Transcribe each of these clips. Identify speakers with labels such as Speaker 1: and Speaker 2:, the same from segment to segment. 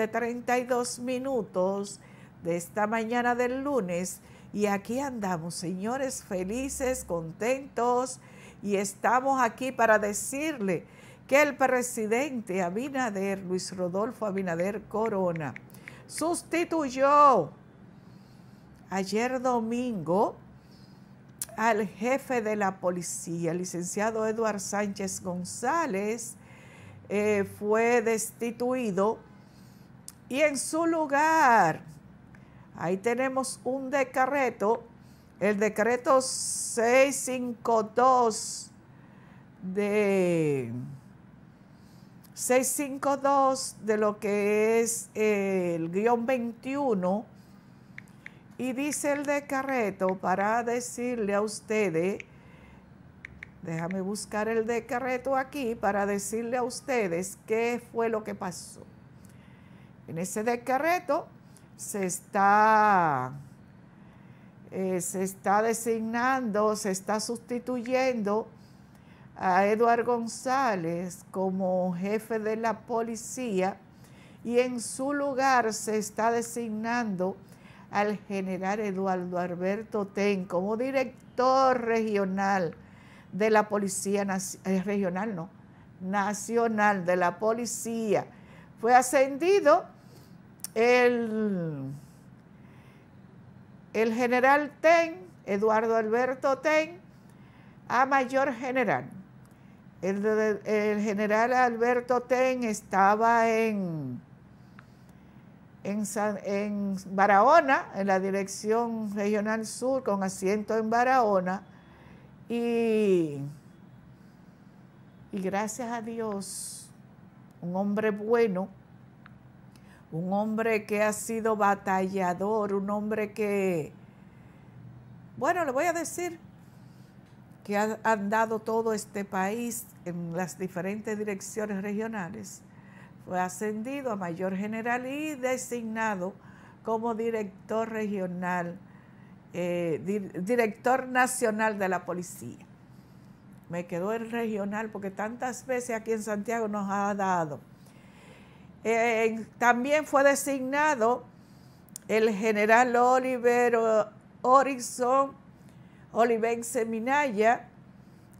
Speaker 1: de 32 minutos de esta mañana del lunes. Y aquí andamos, señores, felices, contentos. Y estamos aquí para decirle que el presidente Abinader, Luis Rodolfo Abinader Corona, sustituyó ayer domingo al jefe de la policía, licenciado Eduard Sánchez González, eh, fue destituido y en su lugar, ahí tenemos un decreto, el decreto 652 de 652 de lo que es el guión 21 y dice el decreto para decirle a ustedes, déjame buscar el decreto aquí para decirle a ustedes qué fue lo que pasó. En ese decreto se está, eh, está designando, se está sustituyendo a Eduardo González como jefe de la policía y en su lugar se está designando al general Eduardo Alberto Ten como director regional de la Policía eh, Regional, no, Nacional de la Policía. Fue ascendido el, el general Ten, Eduardo Alberto Ten, a mayor general. El, general Alberto Ten estaba en, en, Barahona, en la Dirección Regional Sur, con asiento en Barahona, y, y gracias a Dios, un hombre bueno, un hombre que ha sido batallador, un hombre que, bueno, le voy a decir que ha, andado todo este país en las diferentes direcciones regionales, fue ascendido a mayor general y designado como director regional, eh, director nacional de la policía. Me quedó el regional porque tantas veces aquí en Santiago nos ha dado eh, también fue designado el general Oliver Orison Oliven Seminaya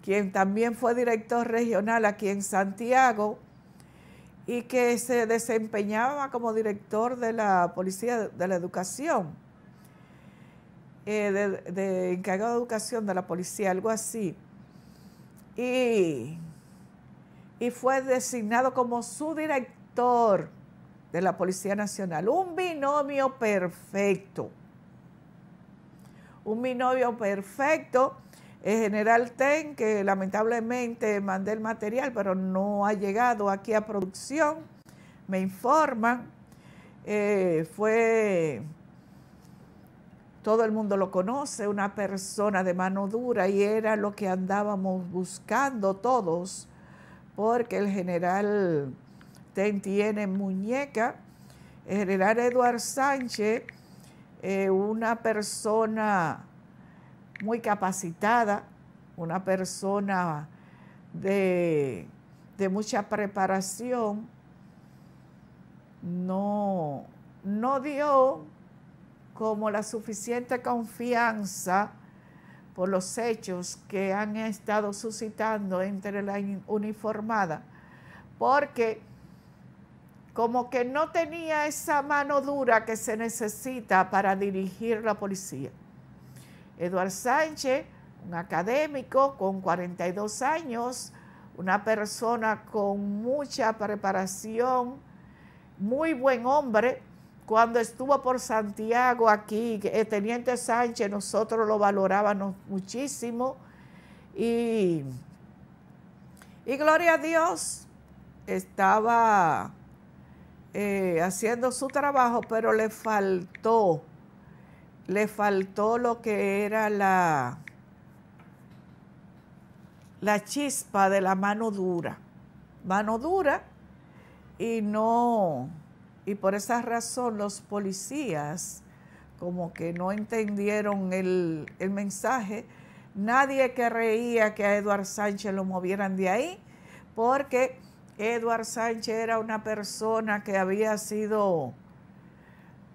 Speaker 1: quien también fue director regional aquí en Santiago y que se desempeñaba como director de la Policía de la Educación, eh, de, encargado de educación de la policía, algo así. Y, y fue designado como su director de la Policía Nacional. Un binomio perfecto. Un binomio perfecto. El eh, general Ten, que lamentablemente mandé el material, pero no ha llegado aquí a producción, me informan, eh, fue, todo el mundo lo conoce, una persona de mano dura y era lo que andábamos buscando todos, porque el general tiene muñeca. el General Eduardo Sánchez, eh, una persona muy capacitada, una persona de, mucha preparación, no, no dio como la suficiente confianza por los hechos que han estado suscitando entre la uniformada, porque como que no tenía esa mano dura que se necesita para dirigir la policía. Eduard Sánchez, un académico con 42 años, una persona con mucha preparación, muy buen hombre. Cuando estuvo por Santiago aquí, el teniente Sánchez, nosotros lo valorábamos muchísimo. Y, y gloria a Dios, estaba eh, haciendo su trabajo, pero le faltó, le faltó lo que era la, la chispa de la mano dura, mano dura, y no, y por esa razón los policías como que no entendieron el, mensaje, nadie que reía que a Eduard Sánchez lo movieran de ahí, porque Edward Sánchez era una persona que había sido designada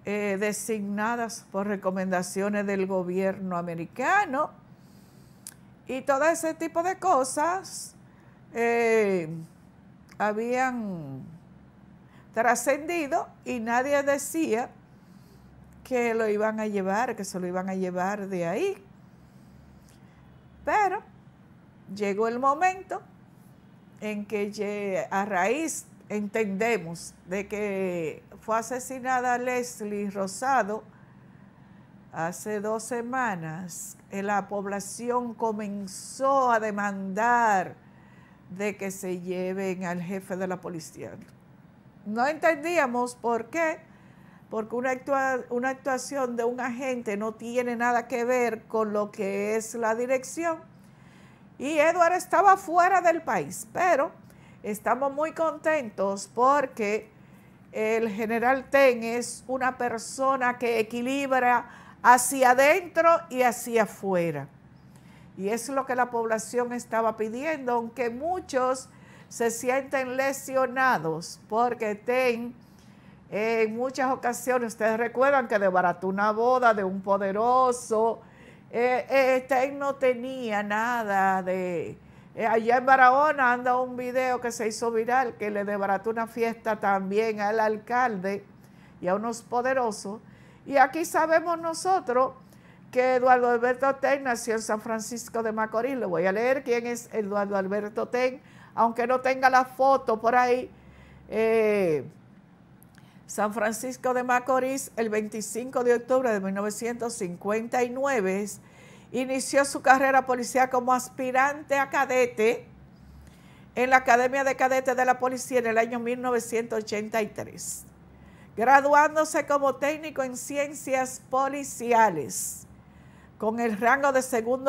Speaker 1: eh, designadas por recomendaciones del gobierno americano y todo ese tipo de cosas eh, habían trascendido y nadie decía que lo iban a llevar, que se lo iban a llevar de ahí. Pero llegó el momento en que a raíz entendemos de que fue asesinada Leslie Rosado hace dos semanas, eh, la población comenzó a demandar de que se lleven al jefe de la policía. No entendíamos por qué, porque una, una actuación de un agente no tiene nada que ver con lo que es la dirección y Edward estaba fuera del país, pero estamos muy contentos porque el general Ten es una persona que equilibra hacia adentro y hacia afuera. Y es lo que la población estaba pidiendo, aunque muchos se sienten lesionados porque Ten en muchas ocasiones, ustedes recuerdan que desbarató una boda de un poderoso, eh, eh este, no tenía nada de... Eh, allá en Barahona anda un video que se hizo viral que le debarató una fiesta también al alcalde y a unos poderosos. Y aquí sabemos nosotros que Eduardo Alberto Ten nació en San Francisco de Macorís. Le voy a leer quién es Eduardo Alberto Ten, aunque no tenga la foto por ahí. Eh, San Francisco de Macorís, el 25 de octubre de 1959, inició su carrera policial como aspirante a cadete en la Academia de Cadetes de la Policía en el año 1983, graduándose como técnico en ciencias policiales con el rango de segundo